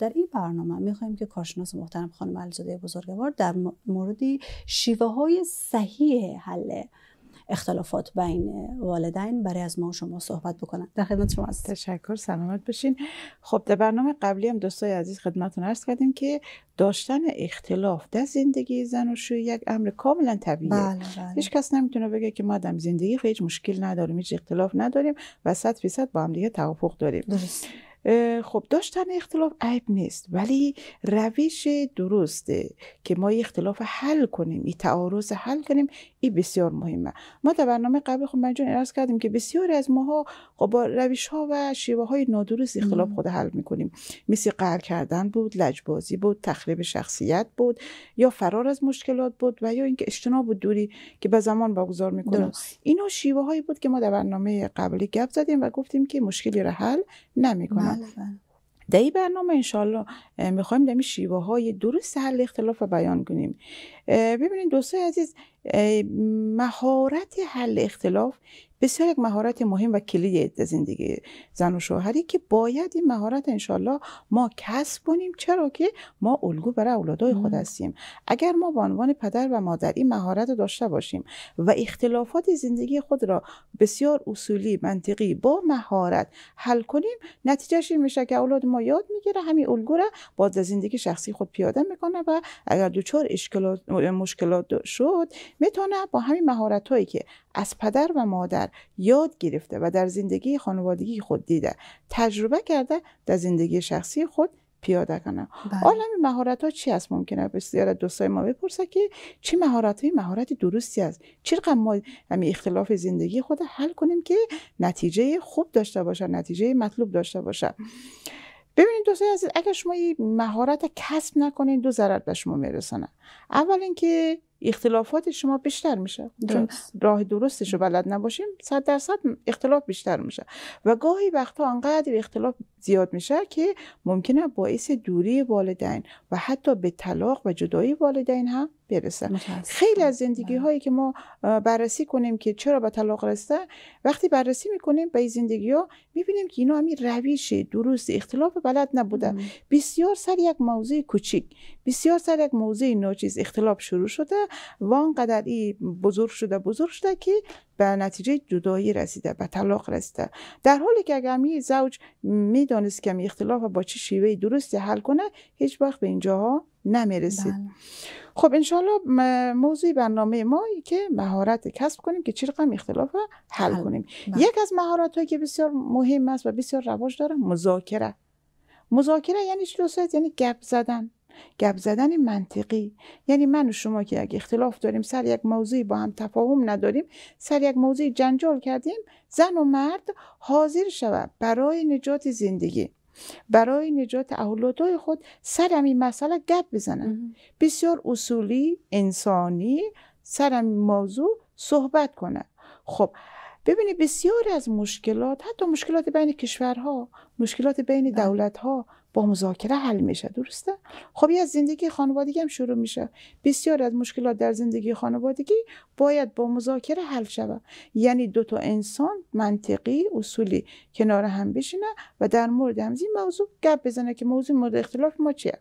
در این برنامه میخوایم که کارشناس محترم خانم علیزاده بزرگوار در موردی شیوه های صحیح حل اختلافات بین والدین برای از ما و شما صحبت بکنن در خدمت شما هست تشکر سلامت بشین خب در برنامه قبلی هم دوستای عزیز خدمتتون عرض کردیم که داشتن اختلاف در زندگی زن و شوی یک امر کاملا طبیعیه بله بله. هیچ کس نمیتونه بگه که ما در زندگی هیچ مشکل نداریم هیچ اختلاف نداریم و صد درصد با هم دیگه توافق داریم درست خب داشتن اختلاف عیب نیست ولی روش درسته که ما اختلاف حل کنیم این تعارض حل کنیم این بسیار مهمه ما در برنامه قبل خب من جان کردیم که بسیاری از ماها خب با روش ها و شیوه های نادرست اختلاف خود حل میکنیم مثل قهر کردن بود لجبازی بود تخریب شخصیت بود یا فرار از مشکلات بود و یا اینکه اجتناب و دوری که به زمان باگذار میکنیم اینا شیوه هایی بود که ما در برنامه قبلی گپ زدیم و گفتیم که مشکلی را حل نمیکنه بله، در این بله. برنامه انشالله میخوایم دمی شیوه های درست حل اختلاف رو بیان کنیم ببینید دوستای عزیز مهارت حل اختلاف بسیار یک مهارت مهم و کلید زندگی زن و شوهری که باید این مهارت انشالله ما کسب کنیم چرا که ما الگو برای اولادای خود هستیم اگر ما به عنوان پدر و مادر این مهارت داشته باشیم و اختلافات زندگی خود را بسیار اصولی منطقی با مهارت حل کنیم نتیجهش این میشه که اولاد ما یاد میگیره همین الگو را با زندگی شخصی خود پیاده میکنه و اگر دچار مشکلات شد میتونه با همین مهارت هایی که از پدر و مادر یاد گرفته و در زندگی خانوادگی خود دیده تجربه کرده در زندگی شخصی خود پیاده کنه حالا بله. مهارت ها چی هست ممکنه بسیار دوستای ما بپرسه که چی مهارت های مهارت درستی است رقم ما امی اختلاف زندگی خود حل کنیم که نتیجه خوب داشته باشه نتیجه مطلوب داشته باشه ببینید دوستای عزیز اگر شما این مهارت کسب نکنید دو ضرر به شما میرسونه اول اینکه اختلافات شما بیشتر میشه چون راه درستش رو بلد نباشیم صد درصد اختلاف بیشتر میشه و گاهی وقتا انقدر اختلاف زیاد میشه که ممکنه باعث دوری والدین و حتی به طلاق و جدایی والدین هم برسن خیلی از زندگی هایی بله. که ما بررسی کنیم که چرا به طلاق رسته وقتی بررسی میکنیم به این زندگی ها میبینیم که اینا همین رویش درست اختلاف بلد نبوده بسیار سر یک موضوع کوچیک بسیار سر یک موضوع ناچیز اختلاف شروع شده و آنقدر این بزرگ شده بزرگ شده که به نتیجه جدایی رسیده به طلاق رسیده در حالی که اگر می زوج می دانست کمی اختلاف و با چه شیوه درستی حل کنه هیچ وقت به اینجاها نمیرسید بله. خب انشالله موضوع برنامه ما که مهارت کسب کنیم که چه رقم اختلاف رو حل, کنیم بله. یک از مهارت هایی که بسیار مهم است و بسیار رواج داره مذاکره مذاکره یعنی چی یعنی گپ زدن گپ زدن منطقی یعنی من و شما که اگه اختلاف داریم سر یک موضوعی با هم تفاهم نداریم سر یک موضوعی جنجال کردیم زن و مرد حاضر شود برای نجات زندگی برای نجات اولادای خود سر این مسئله گپ بزنن بسیار اصولی انسانی سر این موضوع صحبت کنه خب ببینید بسیاری از مشکلات حتی مشکلات بین کشورها مشکلات بین بله. دولتها با مذاکره حل میشه درسته خب از زندگی خانوادگی هم شروع میشه بسیار از مشکلات در زندگی خانوادگی باید با مذاکره حل شود یعنی دو تا انسان منطقی اصولی کنار هم بشینه و در مورد همین موضوع گپ بزنه که موضوع مورد اختلاف ما چیه